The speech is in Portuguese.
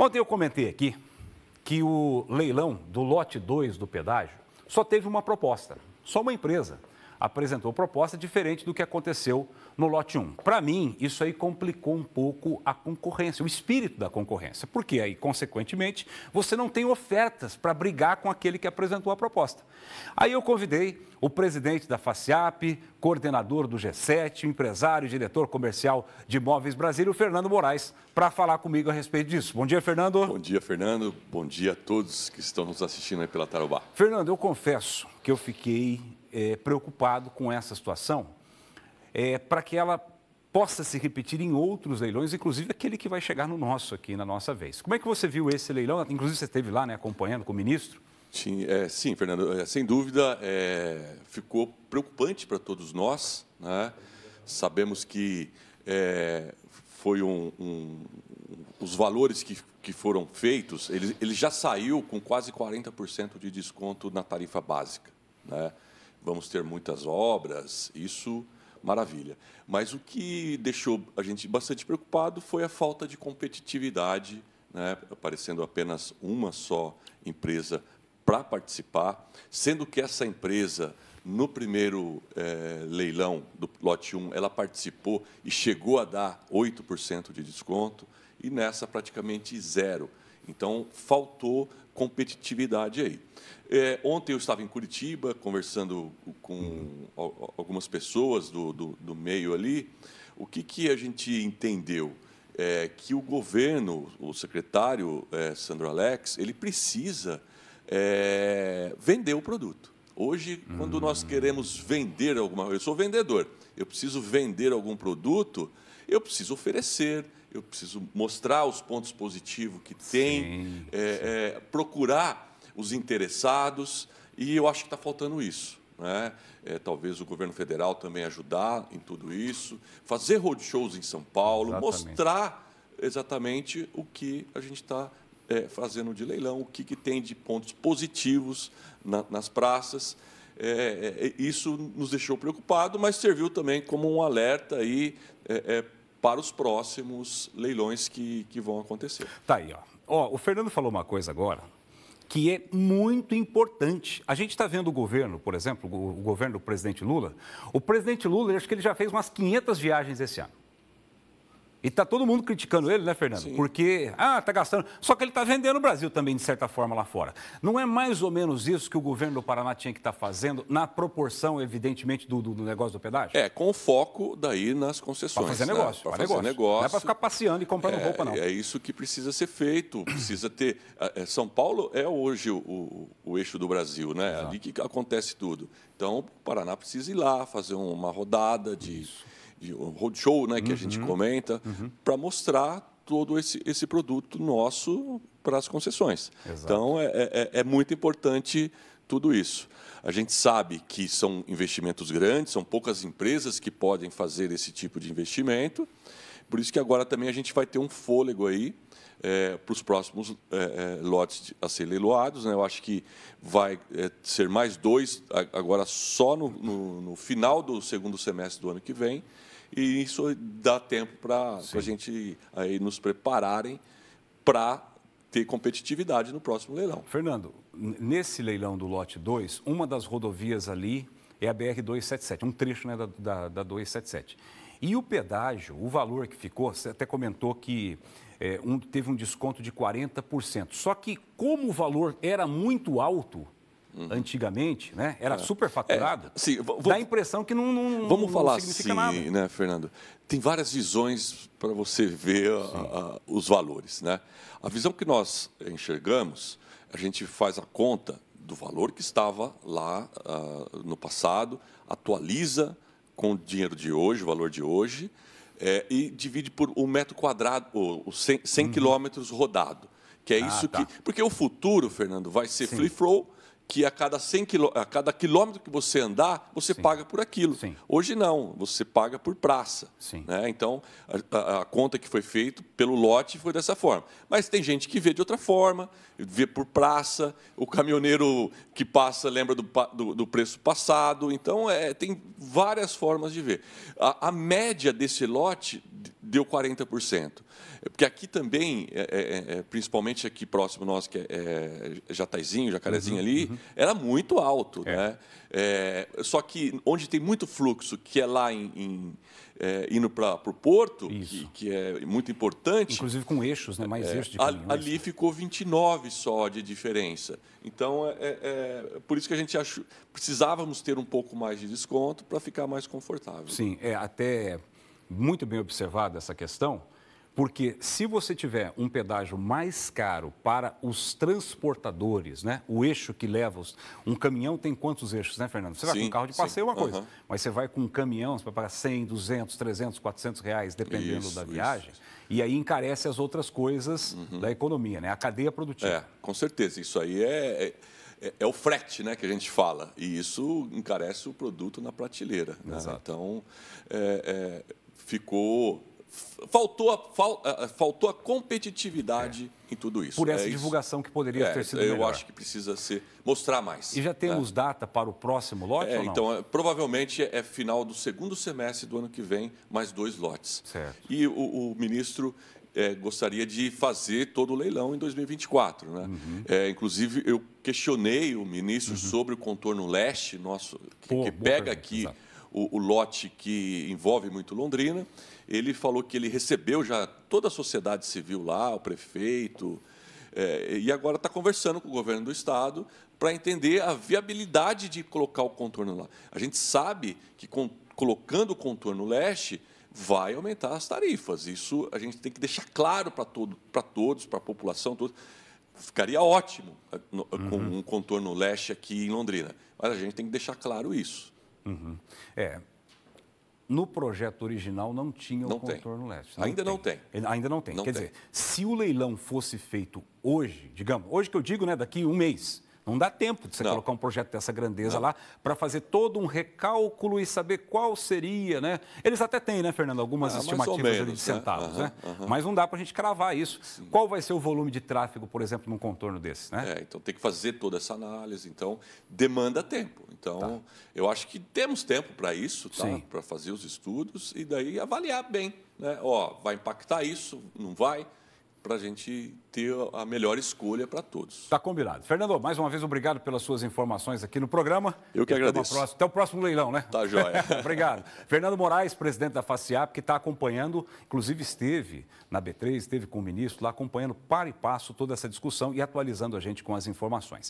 Ontem eu comentei aqui que o leilão do lote 2 do pedágio só teve uma proposta, só uma empresa apresentou proposta diferente do que aconteceu no lote 1. Para mim, isso aí complicou um pouco a concorrência, o espírito da concorrência, porque aí, consequentemente, você não tem ofertas para brigar com aquele que apresentou a proposta. Aí eu convidei o presidente da FACIAP, coordenador do G7, empresário e diretor comercial de Imóveis Brasília, o Fernando Moraes, para falar comigo a respeito disso. Bom dia, Fernando. Bom dia, Fernando. Bom dia a todos que estão nos assistindo aí pela Tarobá. Fernando, eu confesso que eu fiquei é, preocupado com essa situação, é, para que ela possa se repetir em outros leilões, inclusive aquele que vai chegar no nosso aqui, na nossa vez. Como é que você viu esse leilão? Inclusive você esteve lá né, acompanhando com o ministro. Sim, é, sim Fernando, é, sem dúvida é, ficou preocupante para todos nós. Né? Sabemos que é, foi um, um, os valores que, que foram feitos, ele, ele já saiu com quase 40% de desconto na tarifa básica. Né? vamos ter muitas obras, isso maravilha. Mas o que deixou a gente bastante preocupado foi a falta de competitividade, né? aparecendo apenas uma só empresa para participar, sendo que essa empresa, no primeiro é, leilão do lote 1, ela participou e chegou a dar 8% de desconto, e nessa praticamente zero. Então, faltou competitividade aí. É, ontem eu estava em Curitiba, conversando com algumas pessoas do, do, do meio ali. O que, que a gente entendeu? É que o governo, o secretário é, Sandro Alex, ele precisa é, vender o produto. Hoje, quando nós hum. queremos vender alguma coisa, eu sou vendedor, eu preciso vender algum produto, eu preciso oferecer, eu preciso mostrar os pontos positivos que tem, sim, é, sim. É, procurar os interessados, e eu acho que está faltando isso. Né? É, talvez o governo federal também ajudar em tudo isso, fazer roadshows em São Paulo, exatamente. mostrar exatamente o que a gente está é, fazendo de leilão, o que, que tem de pontos positivos na, nas praças. É, é, é isso nos deixou preocupado, mas serviu também como um alerta aí é, é, para os próximos leilões que, que vão acontecer. Tá aí, ó. ó. O Fernando falou uma coisa agora que é muito importante. A gente está vendo o governo, por exemplo, o governo do presidente Lula. O presidente Lula, acho que ele já fez umas 500 viagens esse ano. E está todo mundo criticando ele, né, Fernando? Sim. Porque, ah, está gastando. Só que ele está vendendo o Brasil também, de certa forma, lá fora. Não é mais ou menos isso que o governo do Paraná tinha que estar tá fazendo, na proporção, evidentemente, do, do, negócio do pedágio? É, com foco daí nas concessões. Para fazer né? negócio. Né? Para fazer negócio. negócio. Não é para ficar passeando e comprando é, roupa, não. É isso que precisa ser feito. Precisa ter. É, São Paulo é hoje o, o, o eixo do Brasil, né? É ali que acontece tudo. Então, o Paraná precisa ir lá, fazer uma rodada de. Isso de roadshow, né, que a gente uhum. comenta, uhum. para mostrar todo esse, esse produto nosso para as concessões. Exato. Então, é, é, é, é, muito importante tudo isso. A gente sabe que são investimentos grandes, são poucas empresas que podem fazer esse tipo de investimento, por isso que agora também a gente vai ter um fôlego aí é, para os próximos é, é lotes a ser leiloados. Né? Eu acho que vai é, ser mais dois agora só no, no, no, final do segundo semestre do ano que vem. E isso dá tempo para a gente aí nos prepararem para ter competitividade no próximo leilão. Fernando, nesse leilão do lote 2, uma das rodovias ali é a BR-277, um trecho né, da, da, da 277. E o pedágio, o valor que ficou, você até comentou que é, um, teve um desconto de 40%. Só que, como o valor era muito alto, uhum. antigamente, né? Era é. superfaturado. É, sim, vou, dá a impressão que não, não vamos não falar assim, nada. né, Fernando? Tem várias visões para você ver a, a, os valores, né? A visão que nós eh, enxergamos, a gente faz a conta do valor que estava lá ah, no passado, atualiza com o dinheiro de hoje, o valor de hoje, é, e divide por um metro quadrado, ou 100, uhum. quilômetros rodado. Que é ah, isso tá. que. Porque o futuro, Fernando, vai ser free flow que a cada, 100 quilô, a cada quilômetro que você andar, você Sim. paga por aquilo. Sim. Hoje não, você paga por praça. Né? Então, a, a, conta que foi feita pelo lote foi dessa forma. Mas tem gente que vê de outra forma, vê por praça, o caminhoneiro que passa lembra do, do, do preço passado. Então, é, tem várias formas de ver. A, a média desse lote deu 40%. É, porque aqui também, é é, é, é, principalmente aqui próximo nosso, que é, Jataizinho, Jacarezinho uhum, ali, uhum. era muito alto. Né? só que onde tem muito fluxo, que é lá em, em indo para o porto, que, que, é muito importante... Inclusive com eixos, né? mais eixos de caminho, Ali né? ficou 29 só de diferença. Então, é, por isso que a gente achou, precisávamos ter um pouco mais de desconto para ficar mais confortável. Sim, é até muito bem observada essa questão, porque se você tiver um pedágio mais caro para os transportadores, né? O eixo que leva os... um caminhão tem quantos eixos, né, Fernando? Você vai com um carro de passeio é uma coisa, uhum. mas você vai com um caminhão para pagar 100, 200, 300, 400 reais dependendo isso, da viagem. Isso. E aí encarece as outras coisas uhum. da economia, né? A cadeia produtiva. É, com certeza. Isso aí é, é, é, é o frete, né, que a gente fala. E isso encarece o produto na prateleira. Né? Então, é, é ficou faltou a, fal, faltou a competitividade é. em tudo isso. Por essa é divulgação isso. que poderia é, ter sido eu melhor. Eu acho que precisa ser mostrar mais. E já né? temos data para o próximo lote é, Então, é, provavelmente é final do segundo semestre do ano que vem, mais dois lotes. Certo. E o, o ministro é, gostaria de fazer todo o leilão em 2024. Né? Uhum. É, inclusive, eu questionei o ministro uhum. sobre o contorno leste nosso, que, Pô, que pega aqui. Exato o, o lote que envolve muito Londrina. Ele falou que ele recebeu já toda a sociedade civil lá, o prefeito, é, e agora está conversando com o governo do estado para entender a viabilidade de colocar o contorno lá. A gente sabe que com, colocando o contorno leste vai aumentar as tarifas. Isso a gente tem que deixar claro para todo, para todos, para a população toda. Ficaria ótimo eh, com uhum. um contorno leste aqui em Londrina. Mas a gente tem que deixar claro isso. Uhum. É. No projeto original não tinha não o contorno tem. leste. Não ainda tem. não tem. ainda não tem. Não Quer tem. dizer, se o leilão fosse feito hoje, digamos, hoje que eu digo, né, daqui um mês, não dá tempo de você não. colocar um projeto dessa grandeza não. lá para fazer todo um recálculo e saber qual seria, né? Eles até têm, né, Fernando, algumas ah, estimativas menos, de né? centavos, né? né? Uhum, uhum. Mas não dá para a gente cravar isso. Sim. Qual vai ser o volume de tráfego, por exemplo, num contorno desse, né? É, então tem que fazer toda essa análise. Então, demanda tempo. Então, tá. eu acho que temos tempo para isso, tá? para fazer os estudos e daí avaliar bem. Né? Ó, vai impactar isso? Não vai? para a gente ter a melhor escolha para todos. Está combinado. Fernando, mais uma vez, obrigado pelas suas informações aqui no programa. Eu que agradeço. Até, até o próximo leilão, né? Tá joia. obrigado. Fernando Moraes, presidente da FACIAP, que está acompanhando, inclusive esteve na B3, esteve com o ministro lá, acompanhando para e passo toda essa discussão e atualizando a gente com as informações.